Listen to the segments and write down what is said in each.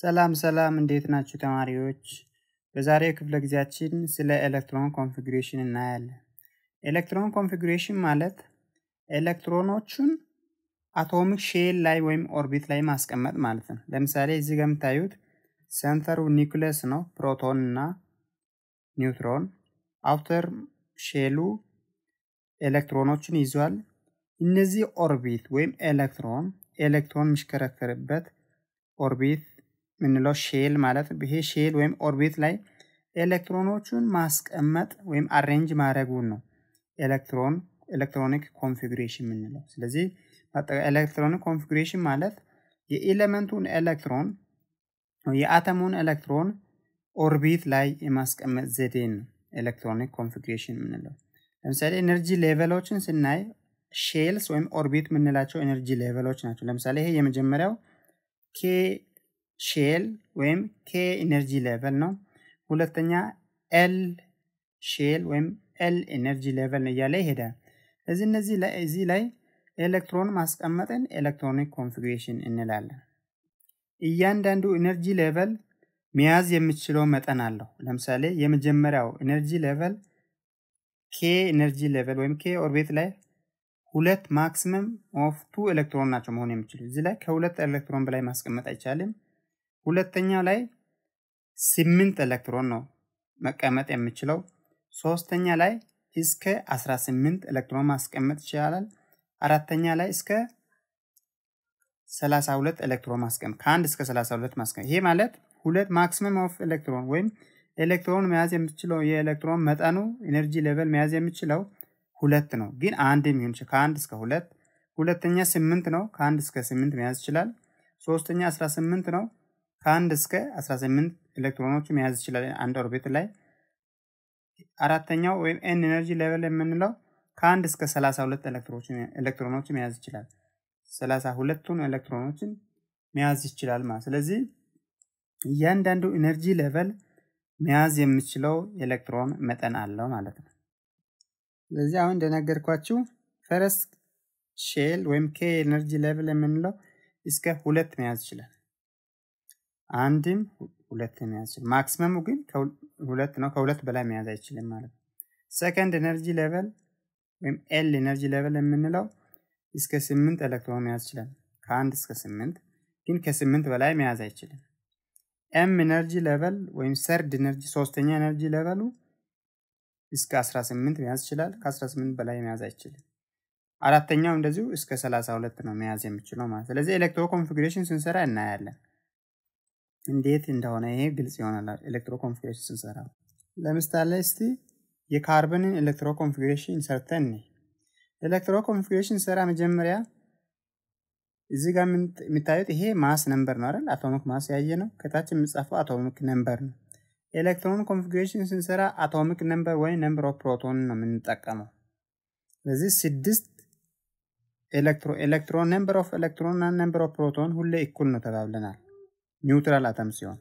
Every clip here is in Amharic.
ሰላም ሰላም እንዴት ናችሁ ተማሪዎች? በዛሬው ክፍለ ጊዜያችን ስለ ኤሌክትሮን ኮንፊግሬሽን እናያለን። ኤሌክትሮን ኮንፊግሬሽን ማለት ኤሌክትሮኖቹን አቶሚክ ሼል ላይ ወይም ኦርቢት ላይ ማስቀመጥ ማለት ነው። ለምሳሌ እዚህ ጋር የምታዩት ሰንተሩ ኒውክለስ ነው፣ ፕሮቶን እና ኒውትሮን። አውተር ሼሉ ኤሌክትሮኖችን ይዟል። እነዚህ ኦርቢት ወይም ኤሌክትሮን ኤሌክትሮን የሚሽከረከርበት ኦርቢት የምንለው ሼል ማለት ነው። ይሄ ሼል ወይም ኦርቢት ላይ ኤሌክትሮኖቹን ማስቀመጥ ወይም አሬንጅ ማድረጉን ነው ኤሌክትሮን ኤሌክትሮኒክ ኮንፊግሬሽን የምንለው። ስለዚህ ኤሌክትሮኒክ ኮንፊግሬሽን ማለት የኤሌመንቱን ኤሌክትሮን የአተሙን ኤሌክትሮን ኦርቢት ላይ የማስቀመጥ ዘዴን ነው ኤሌክትሮኒክ ኮንፊግሬሽን የምንለው። ለምሳሌ ኤነርጂ ሌቨሎችን ስናይ ሼልስ ወይም ኦርቢት የምንላቸው ኤነርጂ ሌቨሎች ናቸው። ለምሳሌ ይሄ የመጀመሪያው ኬ ሼል ወይም ኬ ኢነርጂ ሌቨል ነው። ሁለተኛ ኤል ሼል ወይም ኤል ኢነርጂ ሌቨል ነው እያለ ይሄዳል። እዚህ እነዚህ ላይ እዚህ ላይ ኤሌክትሮን ማስቀመጥን ኤሌክትሮኒክ ኮንፊግሬሽን እንላለን። እያንዳንዱ ኢነርጂ ሌቨል መያዝ የምችለው መጠን አለው። ለምሳሌ የመጀመሪያው ኢነርጂ ሌቨል ኬ ኢነርጂ ሌቨል ወይም ኬ ኦርቤት ላይ ሁለት ማክሲመም ኦፍ ቱ ኤሌክትሮን ናቸው መሆን የሚችሉ። እዚህ ላይ ከሁለት ኤሌክትሮን በላይ ማስቀመጥ አይቻልም። ሁለተኛ ላይ ስምንት ኤሌክትሮን ነው መቀመጥ የምችለው። ሶስተኛ ላይ እስከ 18 ኤሌክትሮን ማስቀመጥ ይችላል። አራተኛ ላይ እስከ 32 ኤሌክትሮን ማስቀመጥ ከአንድ እስከ 32 ማስቀመጥ። ይሄ ማለት ሁለት ማክሲመም ኦፍ ኤሌክትሮን ወይም ኤሌክትሮን መያዝ የምችለው የኤሌክትሮን መጠኑ ኤነርጂ ሌቨል መያዝ የምችለው ሁለት ነው። ግን አንድ የሚሆን ከአንድ እስከ ሁለት ሁለተኛ ስምንት ነው። ከአንድ እስከ ስምንት መያዝ ይችላል። ሶስተኛ 18 ነው። ከአንድ እስከ 18 ኤሌክትሮኖችን መያዝ ይችላል አንድ ኦርቢት ላይ። አራተኛው ወይም ኤን ኤነርጂ ሌቨል የምንለው ከአንድ እስከ 32 ኤሌክትሮኖችን መያዝ ይችላል። 32ቱን ኤሌክትሮኖችን መያዝ ይችላል ማለት። ስለዚህ እያንዳንዱ ኢነርጂ ሌቨል መያዝ የምችለው ኤሌክትሮን መጠን አለው ማለት ነው። ስለዚህ አሁን እንደነገርኳችሁ ፈረስ ሼል ወይም ኬ ኤነርጂ ሌቨል የምንለው እስከ ሁለት መያዝ ይችላል። አንድም ሁለት መያዝ ይችላል። ማክሲመሙ ግን ሁለት ነው። ከሁለት በላይ መያዝ አይችልም ማለት ነው። ሰከንድ ኤነርጂ ሌቨል ወይም ኤል ኤነርጂ ሌቨል የምንለው እስከ ስምንት ኤሌክትሮን መያዝ ይችላል። ከአንድ እስከ ስምንት ግን ከስምንት በላይ መያዝ አይችልም። ኤም ኤነርጂ ሌቨል ወይም ሰርድ ኤነርጂ ሶስተኛ ኤነርጂ ሌቨሉ እስከ 18 መያዝ ይችላል። ከ18 በላይ መያዝ አይችልም። አራተኛው እንደዚሁ እስከ 32 ነው መያዝ የሚችለው ማለት ስለዚህ ኤሌክትሮ ኮንፊግሬሽን ስንሰራ እናያለን። እንዴት እንደሆነ ይሄ ግልጽ ይሆናል ኤሌክትሮ ኮንፊግሬሽን ስንሰራ ለምሳሌ እስቲ የካርበንን ኤሌክትሮ ኮንፊግሬሽን ሰርተን ኤሌክትሮ ኮንፊግሬሽን ስራ መጀመሪያ እዚህ ጋር የሚታዩት ይሄ ማስ ነምበር ነው አይደል አቶሚክ ማስ ያየ ነው ከታች የሚጻፈው አቶሚክ ነምበር ነው ኤሌክትሮን ኮንፊግሬሽን ስንሰራ አቶሚክ ነምበር ወይም ነምበር ኦፍ ፕሮቶን ነው የምንጠቀመው ስለዚህ ስድስት ኤሌክትሮ ኤሌክትሮን ነምበር ኦፍ ኤሌክትሮን እና ነምበር ኦፍ ፕሮቶን ሁሌ እኩል ነው ተባብለናል ኒውትራል አተም ሲሆን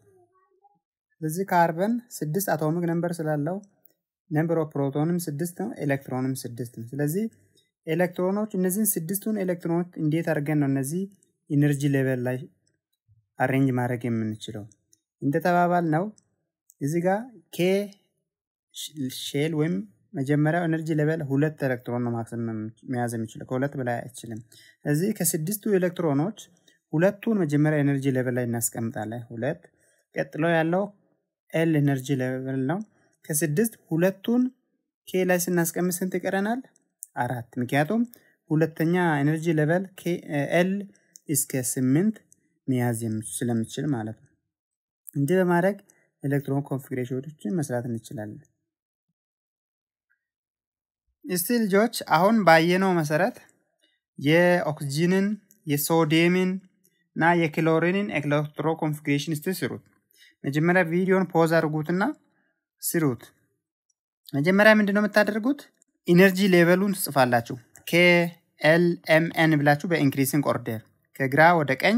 በዚህ ካርበን ስድስት አቶሚክ ነምበር ስላለው ነምበር ኦፍ ፕሮቶንም ስድስት ነው፣ ኤሌክትሮንም ስድስት ነው። ስለዚህ ኤሌክትሮኖች እነዚህን ስድስቱን ኤሌክትሮኖች እንዴት አድርገን ነው እነዚህ ኢነርጂ ሌቨል ላይ አሬንጅ ማድረግ የምንችለው? እንደተባባል ነው እዚህ ጋር ኬ ሼል ወይም መጀመሪያው ኤነርጂ ሌቨል ሁለት ኤሌክትሮን ነው ማክሰም መያዝ የሚችለው፣ ከሁለት በላይ አይችልም። ስለዚህ ከስድስቱ ኤሌክትሮኖች ሁለቱን መጀመሪያ ኤነርጂ ሌቨል ላይ እናስቀምጣለን። ሁለት ቀጥሎ ያለው ኤል ኤነርጂ ሌቨል ነው። ከስድስት ሁለቱን ኬ ላይ ስናስቀምጥ ስንት ይቀረናል? አራት። ምክንያቱም ሁለተኛ ኤነርጂ ሌቨል ኤል እስከ ስምንት መያዝ ስለምችል ማለት ነው። እንዲህ በማድረግ ኤሌክትሮን ኮንፊግሬሽኖችን መስራት እንችላለን። እስቲ ልጆች አሁን ባየነው መሰረት የኦክስጂንን የሶዲየምን እና የክሎሪንን ኤሌክትሮ ኮንፊግሬሽን እስቲ ስሩት። መጀመሪያ ቪዲዮን ፖዝ አድርጉትና ስሩት። መጀመሪያ ምንድነው የምታደርጉት? ኢነርጂ ሌቨሉን ትጽፋላችሁ። ኬ ኤን ብላችሁ በኢንክሪሲንግ ኦርደር ከግራ ወደ ቀኝ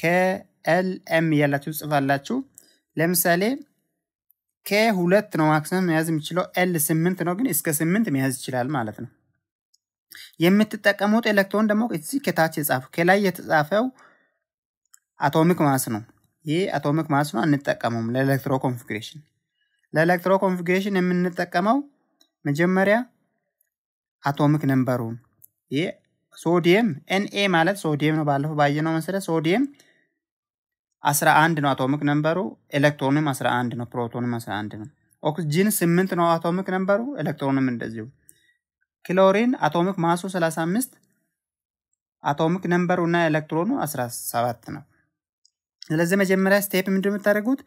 ከኤል ኤም እያላችሁ ትጽፋላችሁ። ለምሳሌ ሁለት ነው ማክሲመም መያዝ የሚችለው፣ ኤል ስምንት ነው ግን እስከ ስምንት መያዝ ይችላል ማለት ነው። የምትጠቀሙት ኤሌክትሮን ደግሞ እዚህ ከታች የጻፈው ከላይ የተጻፈው አቶሚክ ማስ ነው። ይህ አቶሚክ ማስ ነው አንጠቀመውም። ለኤሌክትሮ ኮንፊግሬሽን ለኤሌክትሮ ኮንፊግሬሽን የምንጠቀመው መጀመሪያ አቶሚክ ነንበሩ ይህ ሶዲየም ኤንኤ ማለት ሶዲየም ነው። ባለፈው ባየነው መሰረት ሶዲየም 11 ነው አቶሚክ ነንበሩ፣ ኤሌክትሮንም 11 ነው፣ ፕሮቶንም 11 ነው። ኦክስጂን 8 ነው አቶሚክ ነንበሩ፣ ኤሌክትሮንም እንደዚሁ። ክሎሪን አቶሚክ ማሱ 35 አቶሚክ ነንበሩ እና ኤሌክትሮኑ 17 ነው። ስለዚህ መጀመሪያ ስቴፕ ምንድ የምታደርጉት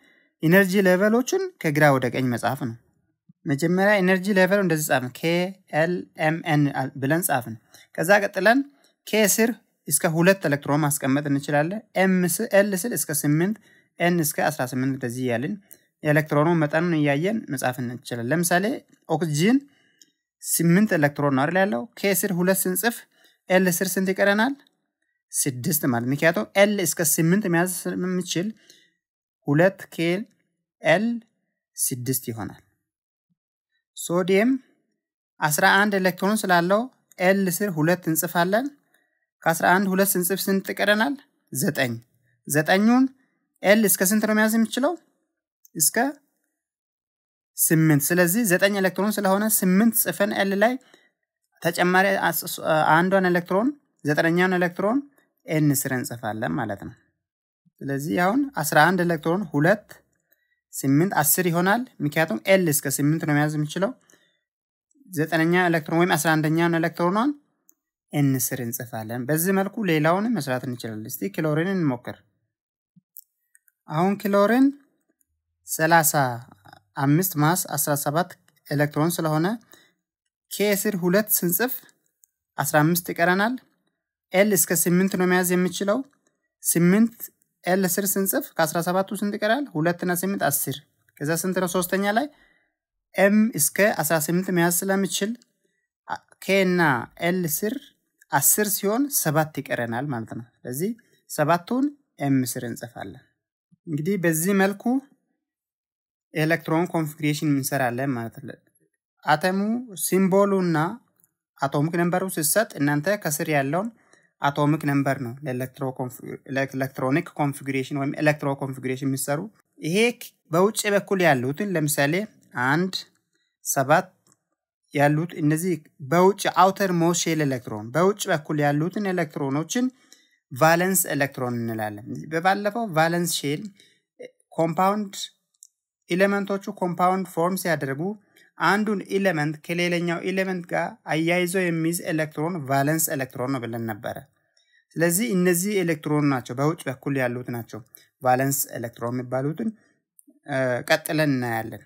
ኢነርጂ ሌቨሎችን ከግራ ወደ ቀኝ መጻፍ ነው። መጀመሪያ ኢነርጂ ሌቨል እንደዚህ ጻፍን፣ ኬ ኤል ኤም ብለን ጻፍን። ከዛ ቀጥለን ኬ ስር እስከ ሁለት ኤሌክትሮን ማስቀመጥ እንችላለን። ኤም ኤል ስል እስከ ስምንት ኤን እስከ 18 እንደዚህ እያልን የኤሌክትሮኑ መጠኑን እያየን መጻፍ እንችላለን። ለምሳሌ ኦክሲጂን ስምንት ኤሌክትሮን ነው አይደል ያለው። ኬ ስር ሁለት ስንጽፍ ኤል ስር ስንት ይቀረናል? ስድስት ማለት ምክንያቱም ኤል እስከ ስምንት መያዝ ስለምችል ሁለት ኬል ኤል ስድስት ይሆናል። ሶዲየም አስራ አንድ ኤሌክትሮን ስላለው ኤል ስር ሁለት እንጽፋለን። ከአስራ አንድ ሁለት ስንጽፍ ስንት ቀረናል? ዘጠኝ። ዘጠኙን ኤል እስከ ስንት ነው መያዝ የምችለው? እስከ ስምንት። ስለዚህ ዘጠኝ ኤሌክትሮን ስለሆነ ስምንት ጽፈን ኤል ላይ ተጨማሪ አንዷን ኤሌክትሮን ዘጠነኛውን ኤሌክትሮን ኤን ስር እንጽፋለን ማለት ነው። ስለዚህ አሁን 11 ኤሌክትሮን ሁለት ስምንት አስር ይሆናል። ምክንያቱም ኤል እስከ ስምንት ነው መያዝ የሚችለው። ዘጠነኛ ኤሌክትሮን ወይም አስራ አንደኛውን ኤሌክትሮኗን ኤን ስር እንጽፋለን። በዚህ መልኩ ሌላውን መስራት እንችላለን። እስቲ ክሎሪን እንሞክር። አሁን ክሎሪን ሰላሳ አምስት ማስ አስራ ሰባት ኤሌክትሮን ስለሆነ ኬ ስር ሁለት ስንጽፍ አስራ አምስት ይቀረናል። ኤል እስከ ስምንት ነው መያዝ የምችለው። ስምንት ኤል ስር ስንጽፍ ከአስራ ሰባቱ ስንት ይቀራል? ሁለትና ስምንት አስር። ከዛ ስንት ነው ሶስተኛ ላይ ኤም እስከ አስራ ስምንት መያዝ ስለምችል ኬ እና ኤል ስር አስር ሲሆን ሰባት ይቀረናል ማለት ነው። ስለዚህ ሰባቱን ኤም ስር እንጽፋለን። እንግዲህ በዚህ መልኩ ኤሌክትሮን ኮንፊግሬሽን እንሰራለን ማለት ነው። አተሙ ሲምቦሉና አቶሚክ ነንበሩ ስትሰጥ እናንተ ከስር ያለውን አቶሚክ ነምበር ነው ለኤሌክትሮኒክ ኮንፊጉሬሽን ወይም ኤሌክትሮ ኮንፊጉሬሽን የሚሰሩ ይሄ በውጭ በኩል ያሉትን ለምሳሌ አንድ ሰባት ያሉት እነዚህ በውጭ አውተር ሞስት ሼል ኤሌክትሮን በውጭ በኩል ያሉትን ኤሌክትሮኖችን ቫለንስ ኤሌክትሮን እንላለን። በባለፈው ቫለንስ ሼል ኮምፓውንድ ኤሌመንቶቹ ኮምፓውንድ ፎርም ሲያደርጉ አንዱን ኤሌመንት ከሌላኛው ኤሌመንት ጋር አያይዞ የሚይዝ ኤሌክትሮን ቫለንስ ኤሌክትሮን ነው ብለን ነበረ። ስለዚህ እነዚህ ኤሌክትሮን ናቸው በውጭ በኩል ያሉት ናቸው ቫለንስ ኤሌክትሮን የሚባሉትን ቀጥለን እናያለን።